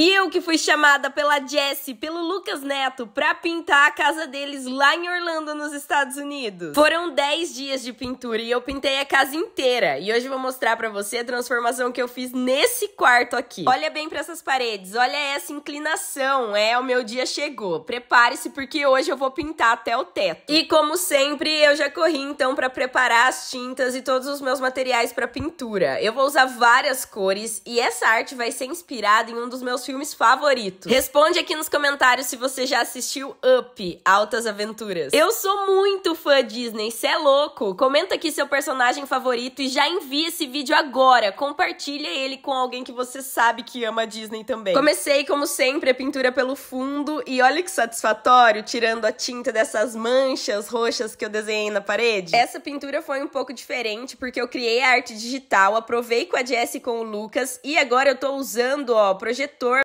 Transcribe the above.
E eu que fui chamada pela Jessie, pelo Lucas Neto, para pintar a casa deles lá em Orlando, nos Estados Unidos. Foram 10 dias de pintura e eu pintei a casa inteira. E hoje vou mostrar para você a transformação que eu fiz nesse quarto aqui. Olha bem para essas paredes, olha essa inclinação. É, o meu dia chegou. Prepare-se porque hoje eu vou pintar até o teto. E como sempre, eu já corri então para preparar as tintas e todos os meus materiais para pintura. Eu vou usar várias cores e essa arte vai ser inspirada em um dos meus filmes favoritos? Responde aqui nos comentários se você já assistiu Up, Altas Aventuras. Eu sou muito fã Disney, cê é louco? Comenta aqui seu personagem favorito e já envia esse vídeo agora. Compartilha ele com alguém que você sabe que ama Disney também. Comecei, como sempre, a pintura pelo fundo e olha que satisfatório tirando a tinta dessas manchas roxas que eu desenhei na parede. Essa pintura foi um pouco diferente porque eu criei a arte digital, aprovei com a Jess e com o Lucas e agora eu tô usando, ó, projetor